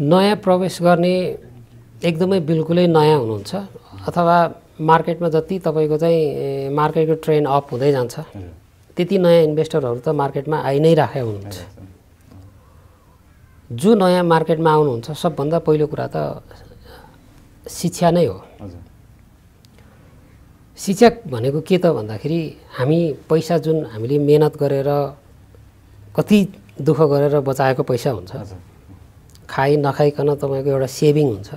नयाँ प्रवेश गर्ने एकदमै बिल्कुलै नयाँ हुनुहुन्छ अथवा मार्केटमा जति तपाईँको चाहिँ मार्केटको ट्रेन्ड अप हुँदै जान्छ त्यति नयाँ इन्भेस्टरहरू त मार्केटमा आइ नै राखेको हुनुहुन्छ जो नयाँ मार्केटमा आउनुहुन्छ सबभन्दा पहिलो कुरा त शिक्षा नै हो शिक्षा भनेको के त भन्दाखेरि हामी पैसा जुन हामीले मेहनत गरेर कति दुःख गरेर बचाएको पैसा हुन्छ खाइ नखाइकन तपाईँको एउटा सेभिङ हुन्छ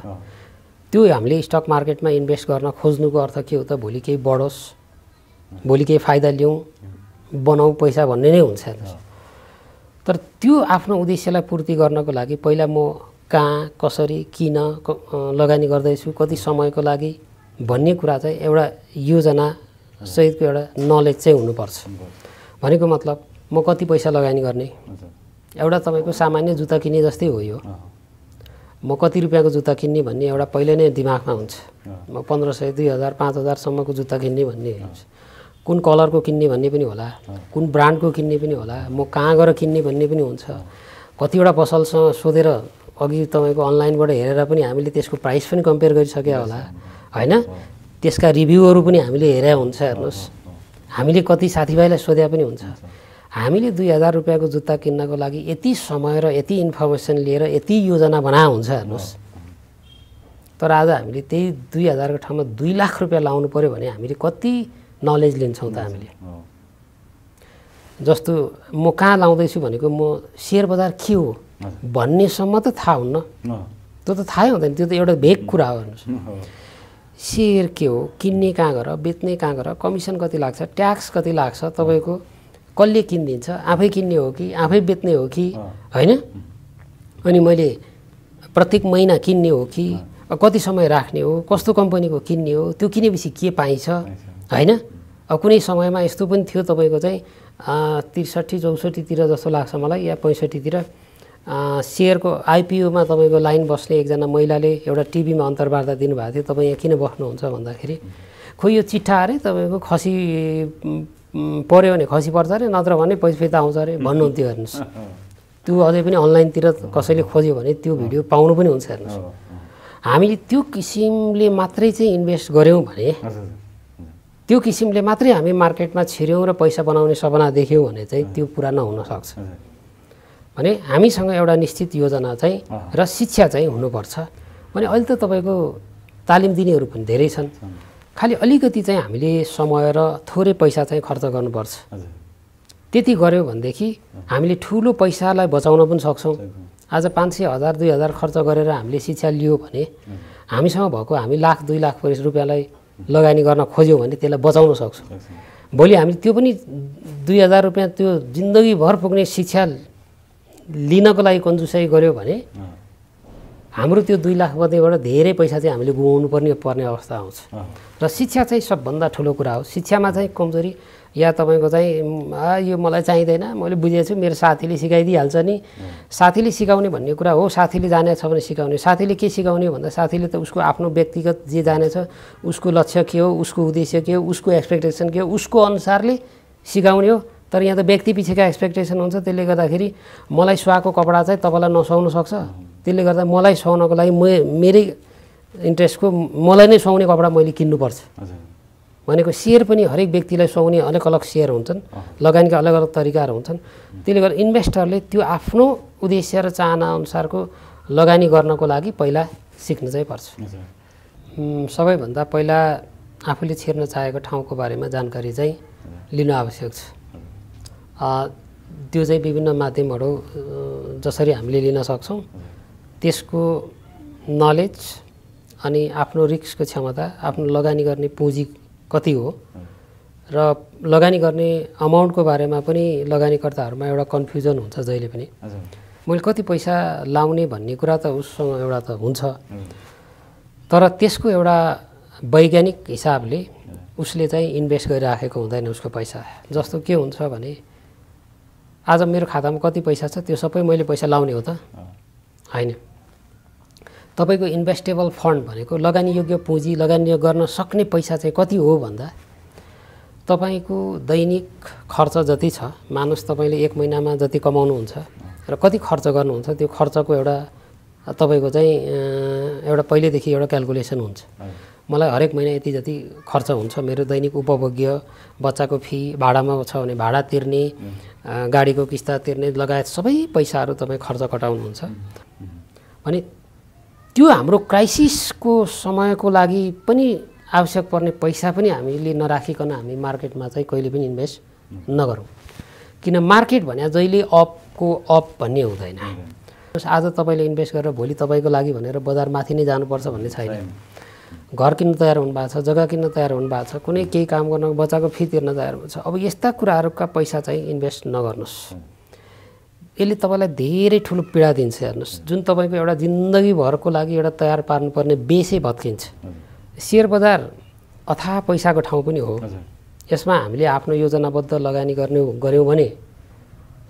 त्यो हामीले स्टक मार्केटमा इन्भेस्ट गर्न खोज्नुको अर्थ के हो त भोलि केही बढोस् भोलि केही फाइदा लिउँ बनाऊ पैसा भन्ने नै हुन्छ तर त्यो आफ्नो उद्देश्यलाई पूर्ति गर्नको लागि पहिला म कहाँ कसरी किन लगानी गर्दैछु कति समयको लागि भन्ने कुरा चाहिँ एउटा योजना सहितको एउटा नलेज चाहिँ हुनुपर्छ भनेको मतलब म कति पैसा लगानी गर्ने एउटा तपाईँको सामान्य जुत्ता किन्ने जस्तै हो यो म कति रुपियाँको जुत्ता किन्ने भन्ने एउटा पहिले नै दिमागमा हुन्छ म पन्ध्र सय दुई हजार पाँच हजारसम्मको जुत्ता किन्ने भन्ने हुन्छ कुन कलरको किन्ने भन्ने पनि होला कुन ब्रान्डको किन्ने पनि होला म कहाँ गएर किन्ने भन्ने पनि हुन्छ कतिवटा पसलसँग सोधेर अघि तपाईँको अनलाइनबाट हेरेर पनि हामीले त्यसको प्राइस पनि कम्पेयर गरिसक्यो होला होइन त्यसका रिभ्यूहरू पनि हामीले हेरेर हुन्छ हेर्नुहोस् हामीले कति साथीभाइलाई सोध्या पनि हुन्छ हामीले दुई हजार रुपियाँको जुत्ता किन्नको लागि यति समय र यति इन्फर्मेसन लिएर यति योजना बना हुन्छ हेर्नुहोस् तर आज हामीले त्यही दुई हजारको ठाउँमा दुई लाख रुपियाँ लाउनु पऱ्यो भने हामीले कति नलेज लिन्छौँ त हामीले जस्तो म कहाँ लाउँदैछु भनेको म सेयर बजार के हो भन्नेसम्म त थाहा हुन्न त्यो त थाहै हुँदैन त्यो त एउटा भेग कुरा हो हेर्नुहोस् सेयर के हो किन्ने कहाँ गर बेच्ने कहाँ गर कमिसन कति लाग्छ ट्याक्स कति लाग्छ तपाईँको कसले किनिदिन्छ आफै किन्ने हो कि आफै बेच्ने हो कि होइन अनि मैले प्रत्येक महिना किन्ने हो कि कति समय राख्ने हो कस्तो कम्पनीको किन्ने हो त्यो किनेपछि के पाइन्छ होइन कुनै समयमा यस्तो पनि थियो तपाईँको चाहिँ त्रिसठी चौसठीतिर जस्तो लाग्छ मलाई या पैँसठीतिर सेयरको आइपिओमा तपाईँको लाइन बस्ने एकजना महिलाले एउटा टिभीमा अन्तर्वार्ता दिनुभएको थियो तपाईँ यहाँ किन बस्नुहुन्छ भन्दाखेरि खोइ यो चिठा अरे तपाईँको खसी पऱ्यो भने खसी पर्छ अरे नत्र भने पैसा फिर्ता आउँछ अरे भन्नुहुन्थ्यो हेर्नुहोस् त्यो अझै पनि अनलाइनतिर कसैले खोज्यो भने त्यो भिडियो पाउनु पनि हुन्छ हेर्नुहोस् हामीले त्यो किसिमले मात्रै चाहिँ इन्भेस्ट गऱ्यौँ भने त्यो किसिमले मात्रै हामी मार्केटमा छिर्यौँ र पैसा बनाउने सपना देख्यौँ भने चाहिँ त्यो पुरा नहुनसक्छ भने हामीसँग एउटा निश्चित योजना चाहिँ र शिक्षा चाहिँ हुनुपर्छ भने अहिले त तपाईँको तालिम दिनेहरू पनि धेरै छन् खालि अलिकति चाहिँ हामीले समय र थोरै पैसा चाहिँ खर्च गर्नुपर्छ त्यति गऱ्यो भनेदेखि हामीले ठुलो पैसालाई बचाउन पनि सक्छौँ आज पाँच सय हजार दुई हजार खर्च गरेर हामीले शिक्षा लियो भने हामीसँग भएको हामी लाख दुई लाख रुपियाँलाई लगानी गर्न खोज्यौँ भने त्यसलाई बचाउन सक्छौँ भोलि हामीले त्यो पनि दुई हजार रुपियाँ त्यो जिन्दगीभर पुग्ने शिक्षा लिनको लागि कन्जुसाइ गऱ्यो भने हाम्रो त्यो दुई लाख मध्येबाट धेरै पैसा चाहिँ हामीले गुमाउनु पर्ने पर्ने अवस्था आउँछ र शिक्षा चाहिँ सबभन्दा ठुलो कुरा हो शिक्षामा चाहिँ कमजोरी या तपाईँको चाहिँ यो मलाई चाहिँदैन मैले बुझेको छु मेरो साथीले सिकाइदिइहाल्छ नि साथीले सिकाउने भन्ने कुरा हो साथीले जाने छ भने सिकाउने साथीले के सिकाउने भन्दा साथीले त उसको आफ्नो व्यक्तिगत जे जानेछ उसको लक्ष्य के हो उसको उद्देश्य के हो उसको एक्सपेक्टेसन के हो उसको अनुसारले सिकाउने हो तर यहाँ त व्यक्ति पछिका एक्सपेक्टेसन हुन्छ त्यसले गर्दाखेरि मलाई सुहाएको कपडा चाहिँ तपाईँलाई नसुहाउनु सक्छ त्यसले गर्दा मलाई सुहाउनको लागि म मेरै इन्ट्रेस्टको मलाई नै सुहाउने कपडा मैले किन्नुपर्छ भनेको सेयर पनि हरेक व्यक्तिलाई सुहाउने अलग अलग सेयर हुन्छन् लगानीका अलग अलग तरिकाहरू हुन्छन् त्यसले गर्दा इन्भेस्टरले त्यो आफ्नो उद्देश्य र चाहना अनुसारको लगानी गर्नको लागि पहिला सिक्नु चाहिँ पर्छ सबैभन्दा पहिला आफूले छिर्न चाहेको ठाउँको बारेमा जानकारी चाहिँ लिनु आवश्यक छ त्यो चाहिँ विभिन्न माध्यमहरू जसरी हामीले लिन सक्छौँ त्यसको नलेज अनि आफ्नो रिक्सको क्षमता आफ्नो लगानी गर्ने पुँजी कति हो र लगानी गर्ने अमाउन्टको बारेमा पनि लगानीकर्ताहरूमा एउटा कन्फ्युजन हुन्छ जहिले पनि मैले कति पैसा लाउने भन्ने कुरा त उससँग एउटा त हुन्छ तर त्यसको एउटा वैज्ञानिक हिसाबले उसले चाहिँ इन्भेस्ट गरिराखेको हुँदैन उसको पैसा जस्तो के हुन्छ भने आज मेरो खातामा कति पैसा छ त्यो सबै मैले पैसा लाउने हो त होइन तपाईँको इन्भेस्टेबल फन्ड भनेको लगानीयोग्य पुँजी लगानी गर्न सक्ने पैसा चाहिँ कति हो भन्दा तपाईँको दैनिक खर्च जति छ मानस तपाईँले एक महिनामा जति कमाउनुहुन्छ र कति खर्च गर्नुहुन्छ त्यो खर्चको एउटा तपाईँको चाहिँ एउटा पहिल्यैदेखि एउटा क्यालकुलेसन हुन्छ मलाई हरेक महिना यति जति खर्च हुन्छ मेरो दैनिक उपभोग्य बच्चाको फी भाडामा छ भने भाडा तिर्ने गाडीको किस्ता तिर्ने लगायत सबै पैसाहरू तपाईँ खर्च कटाउनुहुन्छ अनि त्यो हाम्रो क्राइसिसको समयको लागि पनि आवश्यक पर्ने पैसा पनि हामीले नराखिकन हामी मार्केटमा चाहिँ कहिले पनि इन्भेस्ट नगरौँ किन मार्केट भने जहिले अपको अप भन्ने हुँदैन आज तपाईँले इन्भेस्ट गरेर भोलि तपाईँको लागि भनेर बजार माथि नै जानुपर्छ भन्ने छैन घर किन्न तयार हुनुभएको छ जग्गा किन्न तयार हुनुभएको छ कुनै केही काम गर्न बच्चाको फी तिर्न तयार हुन्छ अब यस्ता कुराहरूका पैसा चाहिँ इन्भेस्ट नगर्नुहोस् यसले तपाईँलाई धेरै ठुलो पीडा दिन्छ हेर्नुहोस् जुन तपाईँको एउटा जिन्दगीभरको लागि एउटा तयार पार्नुपर्ने बेसै भत्किन्छ सेयर बजार अथा पैसाको ठाउँ पनि हो यसमा हामीले आफ्नो योजनाबद्ध लगानी गर्ने गऱ्यौँ भने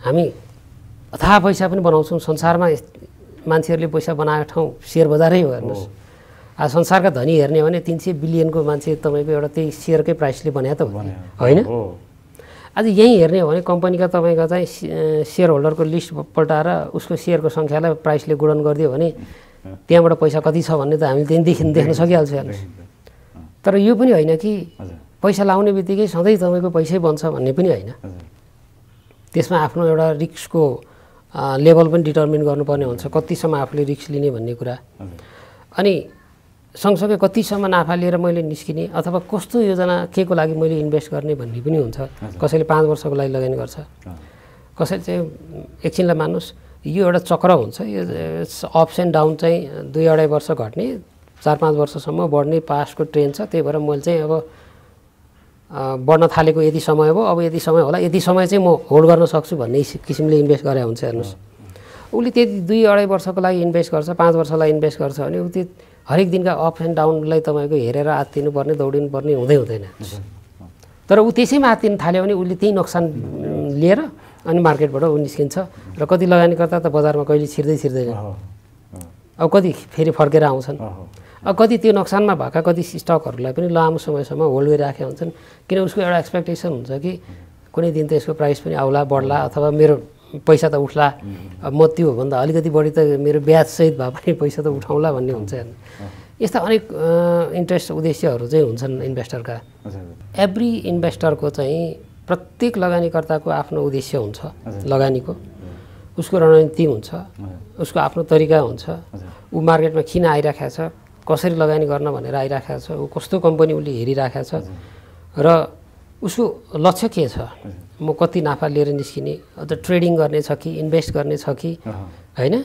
हामी अथा पैसा पनि बनाउँछौँ संसारमा मान्छेहरूले पैसा बनाएको ठाउँ सेयर बजारै हो हेर्नुहोस् आज संसारका धनी हेर्ने हो भने तिन सय बिलियनको मान्छे तपाईँको एउटा त्यही सेयरकै प्राइसले बनायो त होइन आज यहीँ हेर्ने हो भने कम्पनीका तपाईँको चाहिँ सेयर होल्डरको लिस्ट पल्टाएर उसको सेयरको सङ्ख्यालाई प्राइसले गुणन गरिदियो भने त्यहाँबाट पैसा कति छ भन्ने त हामीले त्यहाँदेखि देख्न सकिहाल्छ हेर्नुहोस् तर यो पनि होइन कि पैसा लाउने बित्तिकै सधैँ तपाईँको पैसै बन्छ भन्ने पनि होइन त्यसमा आफ्नो एउटा रिक्सको लेभल पनि डिटर्मिन गर्नुपर्ने हुन्छ कतिसम्म आफूले रिक्स लिने भन्ने कुरा अनि सँगसँगै कतिसम्म नाफा लिएर मैले निस्किने अथवा कस्तो योजना के को लागि मैले इन्भेस्ट गर्ने भन्ने पनि हुन्छ कसैले पाँच वर्षको लागि लगानी गर्छ कसैले चाहिँ एकछिनलाई मान्नुहोस् यो एउटा चक्र हुन्छ यो अप्स एन्ड डाउन चाहिँ दुई अढाई वर्ष घट्ने चार पाँच वर्षसम्म बढ्ने पासको ट्रेन छ त्यही भएर मैले चाहिँ अब बढ्न थालेको यति समय हो अब यति समय होला यति समय चाहिँ म होल्ड गर्न सक्छु भन्ने किसिमले इन्भेस्ट गरे हुन्छ हेर्नुहोस् उसले त्यति दुई अढाई वर्षको लागि इन्भेस्ट गर्छ पाँच वर्षलाई इन्भेस्ट गर्छ भने ऊ त्यो हरेक दिनका अप एन्ड डाउनलाई तपाईँको हेरेर आत्तिनुपर्ने दौडिनुपर्ने हुँदै हुँदैन तर ऊ त्यसैमा आत्तिनु थाल्यो भने उसले त्यही नोक्सान लिएर अनि मार्केटबाट ऊ निस्किन्छ र कति लगानीकर्ता त बजारमा कहिले छिर्दै छिर्दैन अब कति फेरि फर्केर आउँछन् अब कति त्यो नोक्सानमा भएका कति स्टकहरूलाई पनि लामो समयसम्म होल्ड गरिराखेका हुन्छन् किन उसको एउटा एक्सपेक्टेसन हुन्छ कि कुनै दिन त यसको प्राइस पनि आउला बढ्ला अथवा मेरो पैसा त उठ्ला म त्यो भन्दा अलिकति बढी त मेरो ब्याजसहित भए पनि पैसा त उठाउँला भन्ने हुन्छ यस्ता अनेक इन्ट्रेस्ट उद्देश्यहरू चाहिँ हुन्छन् इन्भेस्टरका एभ्री इन्भेस्टरको चाहिँ प्रत्येक लगानीकर्ताको आफ्नो उद्देश्य हुन्छ लगानीको उसको रणनीति हुन्छ उसको आफ्नो तरिका हुन्छ ऊ मार्केटमा किन आइराखेको छ कसरी लगानी गर्न भनेर आइराखेको छ ऊ कस्तो कम्पनी उसले हेरिराखेको छ र उसको लक्ष्य के छ म कति नाफा लिएर निस्किने अन्त ट्रेडिङ गर्ने छ कि इन्भेस्ट गर्ने छ कि होइन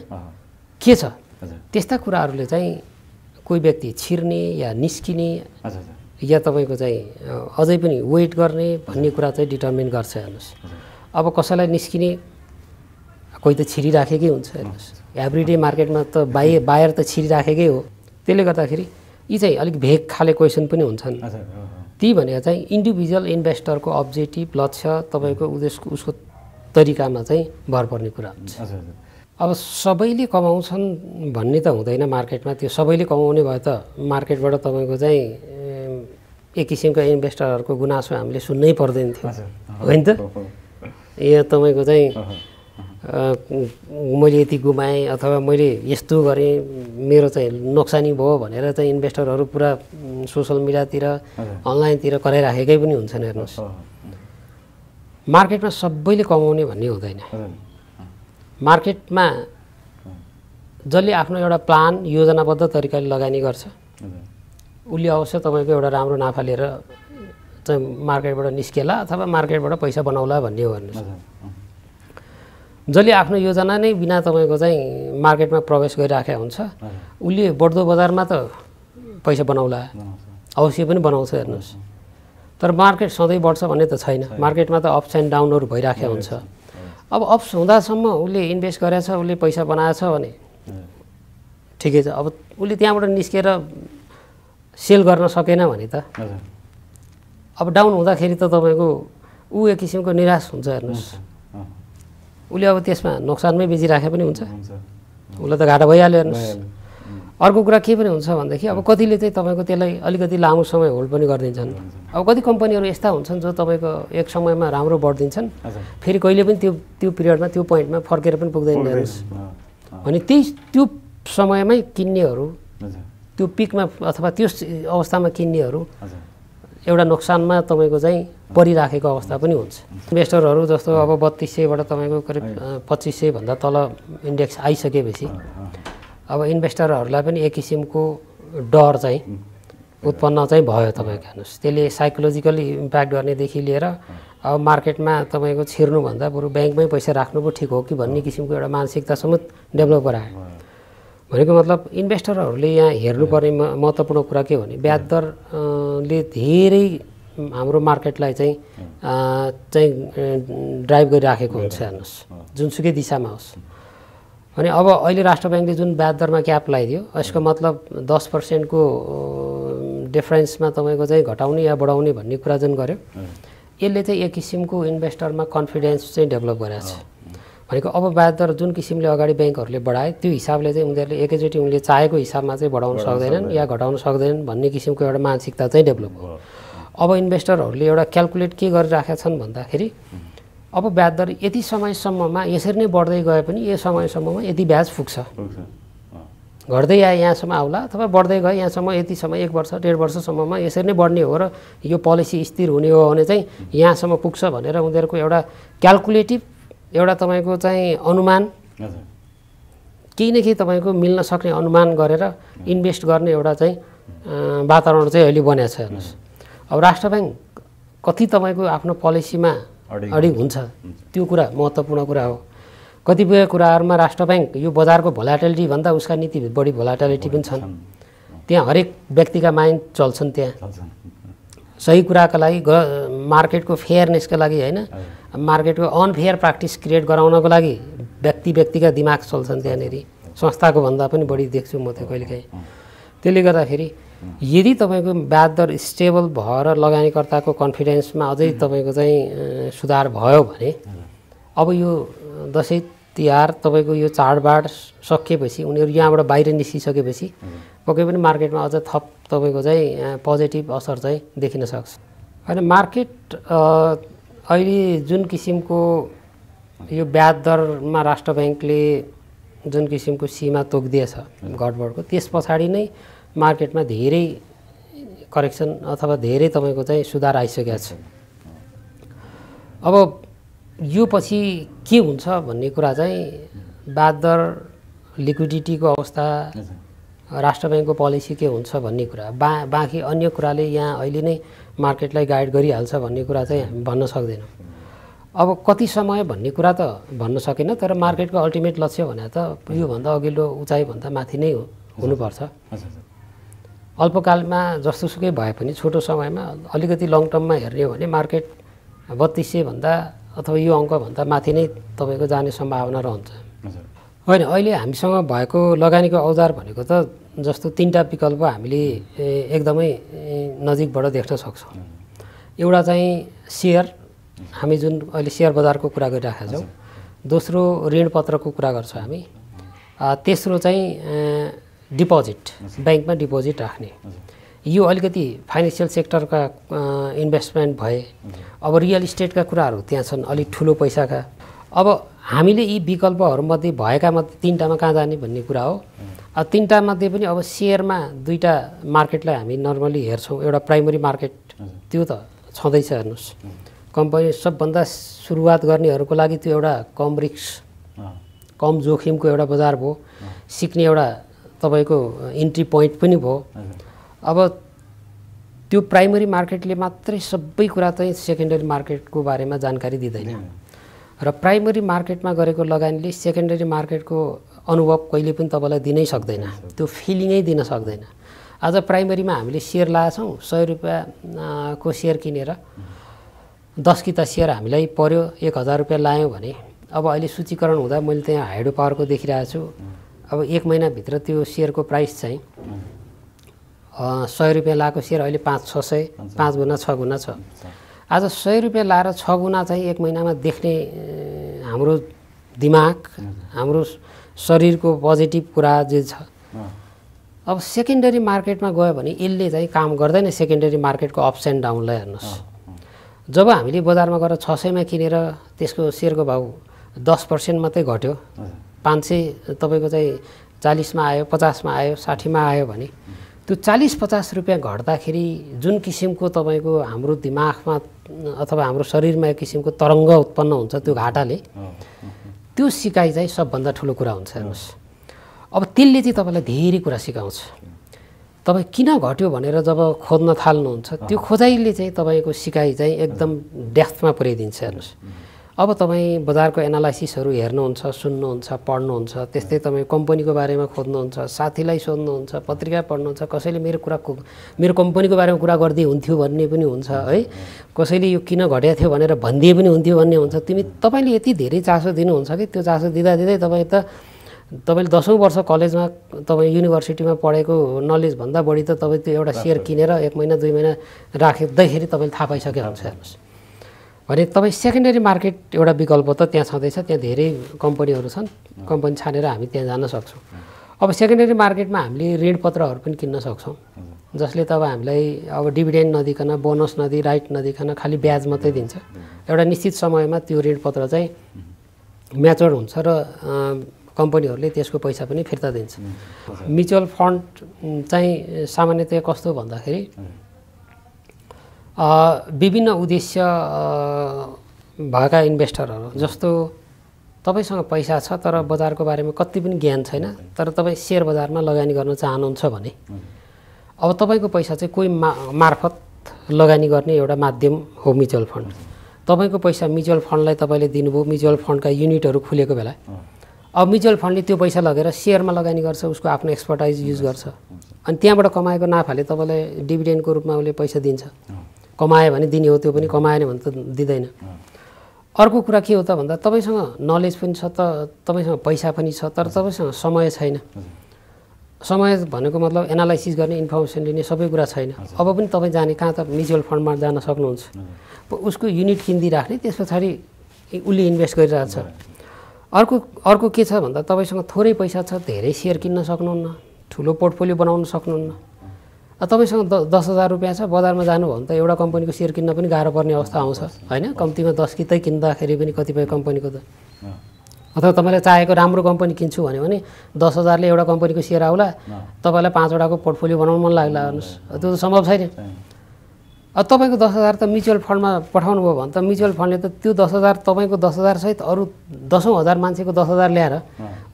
के छ त्यस्ता कुराहरूले चाहिँ कोही व्यक्ति छिर्ने या निस्किने या तपाईँको चाहिँ अझै पनि वेट गर्ने भन्ने कुरा चाहिँ डिटर्मिन गर्छ हेर्नुहोस् अब कसैलाई निस्किने कोही त छिरिराखेकै हुन्छ हेर्नुहोस् एभ्री डे मार्केटमा त बाय बाहिर त छिरिराखेकै हो त्यसले गर्दाखेरि यी चाहिँ अलिक भेग खाले क्वेसन पनि हुन्छन् ती भनेको चाहिँ इन्डिभिजुअल इन्भेस्टरको अब्जेक्टिभ लक्ष्य तपाईँको उद्देश्यको उसको तरिकामा चाहिँ भर पर्ने कुरा हुन्छ अब सबैले कमाउँछन् भन्ने त हुँदैन मार्केटमा त्यो सबैले कमाउने भए त मार्केटबाट तपाईँको चाहिँ एक किसिमको इन्भेस्टरहरूको गुनासो हामीले सुन्नै पर्दैन थियो होइन त यहाँ तपाईँको चाहिँ मैले यति गुमाएँ अथवा मैले यस्तो गरेँ मेरो चाहिँ नोक्सानी भयो भनेर चाहिँ इन्भेस्टरहरू पुरा सोसल मिडियातिर अनलाइनतिर कराइराखेकै पनि हुन्छन् हेर्नुहोस् मार्केटमा सबैले कमाउने भन्ने हुँदैन मार्केटमा जसले आफ्नो एउटा प्लान योजनाबद्ध तरिकाले लगानी गर्छ उसले अवश्य तपाईँको एउटा राम्रो नाफा लिएर चाहिँ मार्केटबाट निस्केला अथवा मार्केटबाट पैसा बनाउला भन्ने हो हेर्नुहोस् जसले आफ्नो योजना नै बिना तपाईँको चाहिँ मार्केटमा प्रवेश गरिराखेको हुन्छ उसले बढ्दो बजारमा त पैसा बनाउला अवश्य पनि बनाउँछ हेर्नुहोस् तर मार्केट सधैँ बढ्छ भन्ने त छैन मार्केटमा त अप्स एन्ड डाउनहरू भइराखेको हुन्छ अब अप्स हुँदासम्म उसले इन्भेस्ट गरेछ उसले पैसा बनाएछ भने ठिकै छ अब उसले त्यहाँबाट निस्केर सेल गर्न सकेन भने त अब डाउन हुँदाखेरि त तपाईँको ऊ एक किसिमको निराश हुन्छ हेर्नुहोस् उसले अब त्यसमा नोक्सानमै बेचिराखे पनि हुन्छ उसलाई त घाटा भइहाल्यो हेर्नुहोस् अर्को कुरा के पनि हुन्छ भनेदेखि अब कतिले चाहिँ तपाईँको त्यसलाई अलिकति लामो समय होल्ड पनि गरिदिन्छन् अब कति कम्पनीहरू यस्ता हुन्छन् जो तपाईँको एक समयमा राम्रो बढिदिन्छन् फेरि कहिले पनि त्यो त्यो पिरियडमा त्यो पोइन्टमा फर्केर पनि पुग्दैन हेर्नुहोस् अनि त्यही त्यो समयमै किन्नेहरू त्यो पिकमा अथवा त्यो अवस्थामा किन्नेहरू एउटा नोक्सानमा तपाईँको चाहिँ परिराखेको अवस्था पनि हुन्छ इन्भेस्टरहरू जस्तो अब बत्तिस सयबाट तपाईँको करिब पच्चिस सयभन्दा तल इन्डेक्स आइसकेपछि अब इन्भेस्टरहरूलाई पनि एक किसिमको डर चाहिँ उत्पन्न चाहिँ भयो तपाईँको हेर्नुहोस् त्यसले साइकोलोजिकली इम्प्याक्ट गर्नेदेखि लिएर अब मार्केटमा तपाईँको छिर्नुभन्दा बरु ब्याङ्कमै पैसा राख्नु पो ठिक हो कि भन्ने किसिमको एउटा मानसिकता समेत डेभलप गरायो भनेको मतलब इन्भेस्टरहरूले यहाँ हेर्नुपर्ने महत्त्वपूर्ण कुरा के भने ब्याज दरले धेरै हाम्रो मार्केटलाई चाहिँ चाहिँ ड्राइभ गरिराखेको हुन्छ हेर्नुहोस् जुनसुकै दिशामा होस् अनि अब अहिले राष्ट्र ब्याङ्कले जुन ब्याज दरमा क्याप लगाइदियो यसको मतलब दस पर्सेन्टको डिफरेन्समा तपाईँको चाहिँ घटाउने या बढाउने भन्ने कुरा जुन गर्यो यसले चाहिँ एक किसिमको इन्भेस्टरमा कन्फिडेन्स चाहिँ डेभलप गराएको छ भनेको ब्याज दर जुन किसिमले अगाडि ब्याङ्कहरूले बढाए त्यो हिसाबले चाहिँ उनीहरूले एकैचोटि उनले चाहेको हिसाबमा चाहिँ बढाउन सक्दैनन् या घटाउन सक्दैनन् भन्ने किसिमको एउटा मानसिकता चाहिँ डेभलप भयो अब इन्भेस्टरहरूले एउटा क्यालकुलेट के गरिराखेका छन् भन्दाखेरि अब ब्याज दर यति समयसम्ममा यसरी नै बढ्दै गए पनि यो समयसम्ममा यति ब्याज पुग्छ घट्दै आए यहाँसम्म आउला अथवा बढ्दै गए यहाँसम्म यतिसम्म एक वर्ष डेढ वर्षसम्ममा यसरी नै बढ्ने हो र यो पोलिसी स्थिर हुने हो भने चाहिँ यहाँसम्म पुग्छ भनेर उनीहरूको एउटा क्यालकुलेटिभ एउटा तपाईँको चाहिँ अनुमान केही न केही तपाईँको मिल्न सक्ने अनुमान गरेर इन्भेस्ट गर्ने एउटा चाहिँ वातावरण चाहिँ अहिले बनेको छ हेर्नुहोस् अब राष्ट्र ब्याङ्क कति तपाईँको आफ्नो पोलिसीमा अडिग हुन्छ त्यो कुरा महत्त्वपूर्ण कुरा हो कतिपय कुराहरूमा राष्ट्र ब्याङ्क यो बजारको भोलाटालिटी भन्दा उसका नीति बढी भोलाटालिटी पनि छन् त्यहाँ हरेक व्यक्तिका माइन्ड चल्छन् त्यहाँ सही कुराका लागि मार्केटको फेयरनेसका लागि होइन मार्केटको अनफेयर प्र्याक्टिस क्रिएट गराउनको लागि व्यक्ति व्यक्तिका दिमाग चल्छन् त्यहाँनिर संस्थाको भन्दा पनि बढी देख्छु म त्यो कहिलेकाहीँ त्यसले गर्दाखेरि यदि तपाईँको ब्याज दर स्टेबल भएर लगानीकर्ताको कन्फिडेन्समा अझै तपाईँको चाहिँ सुधार भयो भने अब यो दसैँ तिहार तपाईँको यो चाडबाड सकिएपछि उनीहरू यहाँबाट बाहिर निस्किसकेपछि पक्कै पनि मार्केटमा अझ थप तपाईँको चाहिँ पोजिटिभ असर चाहिँ देखिन सक्छ होइन मार्केट अहिले जुन किसिमको यो ब्याज दरमा राष्ट्र ब्याङ्कले जुन किसिमको सीमा तोकिदिएछ घटबडको त्यस पछाडि नै मार्केटमा धेरै करेक्सन अथवा धेरै तपाईँको चाहिँ सुधार आइसकेको छ अब यो पछि के हुन्छ भन्ने कुरा चाहिँ ब्याज दर लिक्विडिटीको अवस्था राष्ट्र ब्याङ्कको पोलिसी के हुन्छ भन्ने कुरा बा बाँकी अन्य कुराले यहाँ अहिले नै मार्केटलाई गाइड गरिहाल्छ भन्ने कुरा चाहिँ हामी भन्न सक्दैनौँ अब कति समय भन्ने कुरा त भन्न सकेन तर मार्केटको अल्टिमेट लक्ष्य भने त योभन्दा अघिल्लो उचाइभन्दा माथि नै हुनुपर्छ अल्पकालमा जस्तोसुकै भए पनि छोटो समयमा अलिकति लङ टर्ममा हेर्ने हो भने मार्केट बत्तिस सयभन्दा अथवा यो अङ्कभन्दा माथि नै तपाईँको जाने सम्भावना रहन्छ होइन अहिले हामीसँग भएको लगानीको औजार भनेको त जस्तो तिनवटा विकल्प हामीले एकदमै नजिकबाट देख्न सक्छौँ एउटा चाहिँ सेयर हामी जुन अहिले सेयर बजारको कुरा गरिराखेका छौँ दोस्रो ऋणपत्रको कुरा गर्छौँ हामी तेस्रो चाहिँ डिपोजिट ब्याङ्कमा डिपोजिट राख्ने यो अलिकति फाइनेन्सियल सेक्टरका इन्भेस्टमेन्ट भए अब रियल इस्टेटका कुराहरू त्यहाँ छन् अलिक ठुलो पैसाका अब हामीले यी विकल्पहरूमध्ये भएका मध्ये तिनवटामा कहाँ जाने भन्ने कुरा हो अब मध्ये पनि अब सेयरमा दुईवटा मार्केटलाई हामी नर्मली हेर्छौँ एउटा प्राइमरी मार्केट त्यो त छँदैछ हेर्नुहोस् कम्पनी सबभन्दा सुरुवात गर्नेहरूको लागि त्यो एउटा कम रिक्स कम जोखिमको एउटा बजार भयो सिक्ने एउटा तपाईँको इन्ट्री पोइन्ट पनि भयो अब त्यो प्राइमरी मार्केटले मात्रै सबै कुरा चाहिँ सेकेन्डरी मार्केटको बारेमा जानकारी दिँदैन र प्राइमरी मार्केटमा गरेको लगानीले सेकेन्डरी मार्केटको अनुभव कहिले पनि तपाईँलाई दिनै सक्दैन त्यो फिलिङै दिन सक्दैन आज प्राइमरीमा हामीले सेयर लाएछौँ सय रुपियाँको सेयर किनेर दस किता सेयर हामीलाई पर्यो एक हजार रुपियाँ लायौँ भने अब अहिले सूचीकरण हुँदा मैले त्यहाँ हाइड्रो पावरको देखिरहेको छु अब एक महिनाभित्र त्यो सेयरको प्राइस चाहिँ सय रुपियाँ लगाएको सेयर अहिले पाँच छ सय पाँच गुणा छ गुणा छ आज सय रुपियाँ लाएर छ गुणा चाहिँ एक महिनामा देख्ने हाम्रो दिमाग हाम्रो शरीरको पोजिटिभ कुरा जे छ अब सेकेन्डरी मार्केटमा गयो भने यसले चाहिँ काम गर्दैन सेकेन्डरी मार्केटको अप्स एन्ड डाउनलाई हेर्नुहोस् जब हामीले बजारमा गएर छ सयमा किनेर त्यसको सेयरको भाउ दस पर्सेन्ट मात्रै घट्यो पाँच सय तपाईँको चाहिँ चालिसमा आयो पचासमा आयो साठीमा आयो भने त्यो चालिस पचास रुपियाँ घट्दाखेरि जुन किसिमको तपाईँको हाम्रो दिमागमा अथवा हाम्रो शरीरमा एक किसिमको तरङ्ग उत्पन्न हुन्छ त्यो घाटाले त्यो सिकाइ चाहिँ सबभन्दा ठुलो कुरा हुन्छ हेर्नुहोस् अब त्यसले चाहिँ तपाईँलाई धेरै कुरा सिकाउँछ तपाईँ किन घट्यो भनेर जब खोज्न थाल्नुहुन्छ त्यो खोजाइले चाहिँ तपाईँको सिकाइ चाहिँ एकदम डेफ्थमा पुर्याइदिन्छ हेर्नुहोस् अब तपाईँ बजारको एनालाइसिसहरू हेर्नुहुन्छ सुन्नुहुन्छ पढ्नुहुन्छ त्यस्तै तपाईँ कम्पनीको बारेमा खोज्नुहुन्छ साथीलाई सोध्नुहुन्छ पत्रिका पढ्नुहुन्छ कसैले मेरो कुरा मेरो कम्पनीको बारेमा कुरा गरिदिए हुन्थ्यो भन्ने पनि हुन्छ है कसैले यो किन घटेको थियो भनेर भनिदिए पनि हुन्थ्यो भन्ने हुन्छ तिमी तपाईँले यति धेरै चासो दिनुहुन्छ कि त्यो चासो दिँदा दिँदै तपाईँ त तपाईँले दसौँ वर्ष कलेजमा तपाईँ युनिभर्सिटीमा पढेको नलेजभन्दा बढी त तपाईँ त्यो एउटा सेयर किनेर एक महिना दुई महिना राख्दाखेरि तपाईँले थाहा पाइसकेको हुन्छ हेर्नुहोस् भने तपाईँ सेकेन्डरी मार्केट एउटा विकल्प त त्यहाँ छँदैछ त्यहाँ धेरै कम्पनीहरू छन् कम्पनी छानेर हामी त्यहाँ जान सक्छौँ अब सेकेन्डरी मार्केटमा हामीले ऋण पत्रहरू पनि किन्न सक्छौँ जसले त अब हामीलाई अब डिभिडेन्ड नदिकन बोनस नदी राइट नदिकन खालि ब्याज मात्रै दिन्छ एउटा निश्चित समयमा त्यो ऋणपत्र चाहिँ म्याचोर हुन्छ र कम्पनीहरूले त्यसको पैसा पनि फिर्ता दिन्छ म्युचुअल फन्ड चाहिँ सामान्यतया कस्तो भन्दाखेरि विभिन्न उद्देश्य भएका इन्भेस्टरहरू जस्तो तपाईँसँग पैसा छ तर बजारको बारेमा कति पनि ज्ञान छैन तर तपाईँ सेयर बजारमा लगानी गर्न चाहनुहुन्छ भने अब तपाईँको पैसा चाहिँ कोही मा मार्फत लगानी गर्ने एउटा माध्यम हो म्युचुअल फन्ड तपाईँको पैसा म्युचुअल फन्डलाई तपाईँले दिनुभयो म्युचुअल फन्डका युनिटहरू खुलेको बेला अब म्युचुअल फन्डले त्यो पैसा लगेर सेयरमा लगानी गर्छ उसको आफ्नो एक्सपर्टाइज युज गर्छ अनि त्यहाँबाट कमाएको नाफाले तपाईँलाई डिभिडेन्डको रूपमा उसले पैसा दिन्छ कमायो भने दिने हो त्यो पनि कमाएन भने त दिँदैन अर्को कुरा के हो त भन्दा तपाईँसँग नलेज पनि छ त तपाईँसँग पैसा पनि छ तर तपाईँसँग समय छैन समय भनेको मतलब एनालाइसिस गर्ने इन्फर्मेसन लिने सबै कुरा छैन अब पनि तपाईँ जाने कहाँ त म्युचुअल फन्डमा जान सक्नुहुन्छ उसको युनिट किनिदिइराख्ने त्यस पछाडि उसले इन्भेस्ट गरिरहेछ अर्को अर्को के छ भन्दा तपाईँसँग थोरै पैसा छ धेरै सेयर किन्न सक्नुहुन्न ठुलो पोर्टफोलियो बनाउन सक्नुहुन्न तपाईँसँग द दस हजार रुपियाँ छ बजारमा जानुभयो भने त एउटा कम्पनीको सेयर किन्न पनि गाह्रो पर्ने अवस्था आउँछ होइन कम्तीमा दस कितै किन्दाखेरि पनि कतिपय कम्पनीको त अथवा तपाईँलाई चाहेको राम्रो कम्पनी किन्छु भन्यो भने दस हजारले एउटा कम्पनीको सेयर आउला तपाईँलाई पाँचवटाको पोर्टफोलियो बनाउनु मन लाग्ला हेर्नुहोस् त्यो त सम्भव छैन अब तपाईँको दस हजार त म्युचुअल फन्डमा पठाउनु भयो भने त म्युचुअल फन्डले त त्यो दस हजार तपाईँको दस हजारसहित अरू दसौँ हजार मान्छेको दस हजार ल्याएर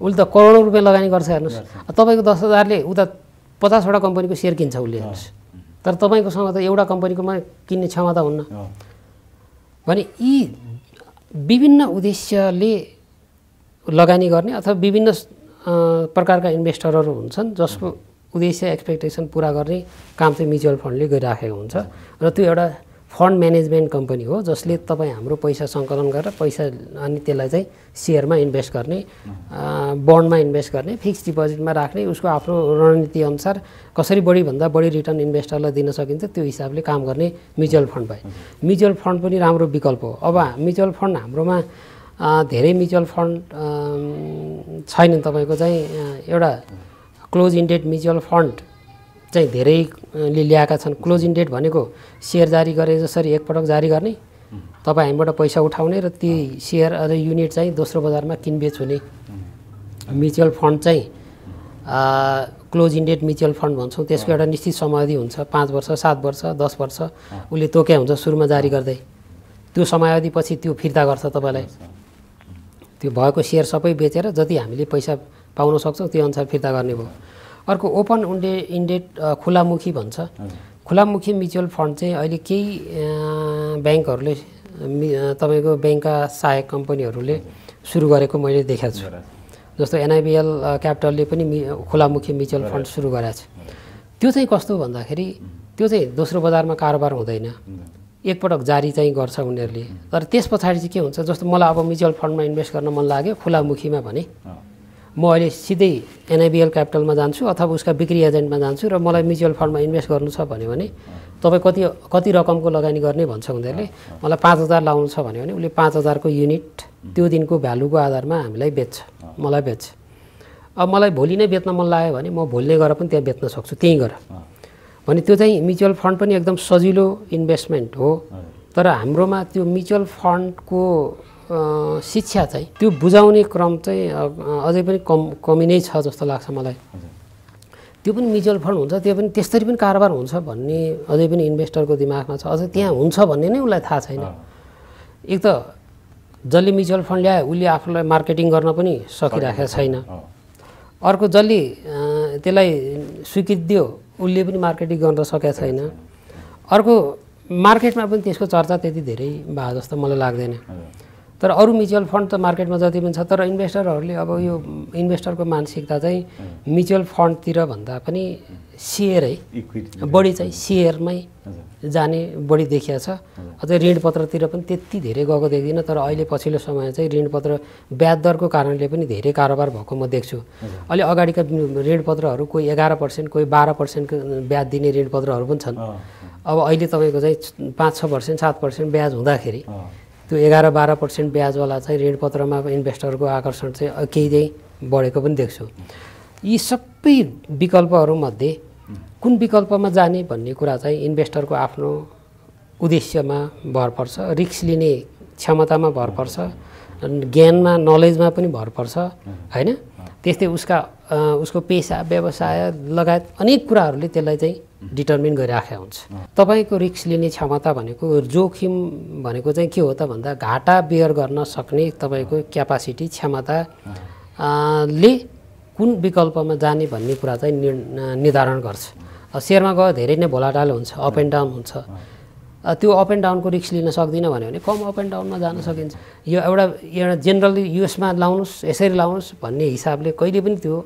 उसले त करोडौँ रुपियाँ लगानी गर्छ हेर्नुहोस् तपाईँको दस हजारले उता पचासवटा कम्पनीको सेयर किन्छ उसले हेर्नुहोस् तर तपाईँकोसँग त एउटा कम्पनीकोमा किन्ने क्षमता हुन्न भने यी विभिन्न उद्देश्यले लगानी गर्ने अथवा विभिन्न प्रकारका इन्भेस्टरहरू हुन्छन् जसको उद्देश्य एक्सपेक्टेसन पुरा गर्ने काम चाहिँ म्युचुअल फन्डले गरिराखेको हुन्छ र त्यो एउटा फन्ड म्यानेजमेन्ट कम्पनी हो जसले तपाईँ हाम्रो पैसा सङ्कलन गरेर पैसा अनि त्यसलाई चाहिँ सेयरमा इन्भेस्ट गर्ने बन्डमा इन्भेस्ट गर्ने फिक्स डिपोजिटमा राख्ने उसको आफ्नो रणनीति अनुसार कसरी बढीभन्दा बढी रिटर्न इन्भेस्टरलाई दिन सकिन्छ त्यो हिसाबले काम गर्ने म्युचुअल फन्ड भए म्युचुअल फन्ड पनि राम्रो विकल्प हो अब म्युचुअल फन्ड हाम्रोमा धेरै म्युचुअल फन्ड छैन तपाईँको चाहिँ एउटा क्लोज इन्डेड म्युचुअल फन्ड चाहिँ धेरैले ल्याएका छन् क्लोजिङ डेट भनेको सेयर जारी गरे जसरी एकपटक जारी गर्ने तपाईँ हामीबाट पैसा उठाउने र ती सेयर अझ युनिट चाहिँ दोस्रो बजारमा किनबेच हुने म्युचुअल फन्ड चाहिँ क्लोज इन्डेड म्युचुअल फन्ड भन्छौँ त्यसको एउटा निश्चित समयावधि हुन्छ पाँच वर्ष सात वर्ष दस वर्ष उसले तोक्या हुन्छ सुरुमा जारी गर्दै त्यो समयावधिपछि त्यो फिर्ता गर्छ तपाईँलाई त्यो भएको सेयर सबै बेचेर जति हामीले पैसा पाउन सक्छौँ त्यो अनुसार फिर्ता गर्ने भयो अर्को ओपन उन्डे इन्डेड खुलामुखी भन्छ खुलामुखी म्युचुअल फन्ड चाहिँ अहिले केही ब्याङ्कहरूले तपाईँको ब्याङ्कका सहायक कम्पनीहरूले सुरु गरेको मैले देखाएको छु जस्तो एनआइबिएल क्यापिटलले पनि खुलामुखी म्युचुअल फन्ड सुरु गराएको छ त्यो चाहिँ कस्तो भन्दाखेरि त्यो चाहिँ दोस्रो बजारमा कारोबार हुँदैन एकपटक जारी चाहिँ गर्छ उनीहरूले तर त्यस पछाडि चाहिँ के हुन्छ जस्तो मलाई अब म्युचुअल फन्डमा इन्भेस्ट गर्न मन लाग्यो खुलामुखीमा भने म अहिले सिधै एनआइबिएल क्यापिटलमा जान्छु अथवा उसका बिक्री एजेन्टमा जान्छु र मलाई म्युचुअल फन्डमा इन्भेस्ट गर्नु छ भन्यो भने तपाईँ कति कति रकमको लगानी गर्ने भन्छ उनीहरूले मलाई पाँच हजार लाउनु छ भन्यो भने उसले पाँच हजारको युनिट त्यो दिनको भ्यालुको आधारमा हामीलाई बेच्छ मलाई बेच्छ अब मलाई भोलि नै बेच्न मन लाग्यो भने म भोलि नै गएर पनि त्यहाँ बेच्न सक्छु त्यहीँ गएर भने त्यो चाहिँ म्युचुअल फन्ड पनि एकदम सजिलो इन्भेस्टमेन्ट हो तर हाम्रोमा त्यो म्युचुअल फन्डको शिक्षा चाहिँ त्यो बुझाउने क्रम चाहिँ अझै पनि कम कमी नै छ जस्तो लाग्छ मलाई त्यो पनि म्युचुअल फन्ड हुन्छ त्यो पनि त्यसरी पनि कारोबार हुन्छ भन्ने अझै पनि इन्भेस्टरको दिमागमा छ अझै त्यहाँ हुन्छ भन्ने नै उसलाई थाहा छैन एक त जसले म्युचुअल फन्ड ल्यायो उसले आफूलाई मार्केटिङ गर्न पनि सकिराखेको छैन अर्को जसले त्यसलाई स्वीकृति दियो उसले पनि मार्केटिङ गर्न सकेको छैन अर्को मार्केटमा पनि त्यसको चर्चा त्यति धेरै भए जस्तो मलाई लाग्दैन तर अरू म्युचुअल फन्ड त मार्केटमा जति पनि छ तर इन्भेस्टरहरूले अब यो इन्भेस्टरको मानसिकता चाहिँ म्युचुअल फन्डतिर भन्दा पनि सेयरै बढी चाहिँ सेयरमै जाने बढी देखिया छ अझै ऋणपत्रतिर पनि त्यति धेरै गएको देख्दिनँ तर अहिले पछिल्लो समय चाहिँ ऋणपत्र ब्याज दरको कारणले पनि धेरै कारोबार भएको म देख्छु अहिले अगाडिका ऋणपत्रहरू कोही एघार पर्सेन्ट कोही बाह्र पर्सेन्टको ब्याज दिने ऋणपत्रहरू पनि छन् अब अहिले तपाईँको चाहिँ पाँच छ पर्सेन्ट सात पर्सेन्ट ब्याज हुँदाखेरि त्यो एघार बाह्र पर्सेन्ट ब्याजवाला चाहिँ ऋणपत्रमा इन्भेस्टरको आकर्षण चाहिँ केही चाहिँ बढेको पनि देख्छु यी सबै विकल्पहरूमध्ये कुन विकल्पमा जाने भन्ने कुरा चाहिँ इन्भेस्टरको आफ्नो उद्देश्यमा भर पर्छ रिक्स लिने क्षमतामा भर पर्छ ज्ञानमा नलेजमा पनि भर पर्छ होइन त्यस्तै उसका उसको पेसा व्यवसाय लगायत अनेक कुराहरूले त्यसलाई चाहिँ डिटर्मिन गरिराखेको हुन्छ तपाईँको रिक्स लिने क्षमता भनेको जोखिम भनेको चाहिँ के हो त भन्दा घाटा बेयर गर्न सक्ने तपाईँको क्यापासिटी क्षमता ले कुन विकल्पमा जाने भन्ने कुरा चाहिँ निर्धारण गर्छ सेयरमा गयो धेरै नै भोलाटाल हुन्छ अप एन्ड डाउन हुन्छ त्यो अप एन्ड डाउनको रिक्स लिन सक्दिनँ भन्यो भने कम अप एन्ड डाउनमा जान सकिन्छ यो एउटा एउटा जेनरली युएसमा लाउनुहोस् यसरी लाउनुहोस् भन्ने हिसाबले कहिले पनि त्यो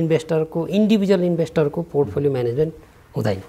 इन्भेस्टरको इन्डिभिजुअल इन्भेस्टरको पोर्टफोलियो म्यानेजमेन्ट हुँदैन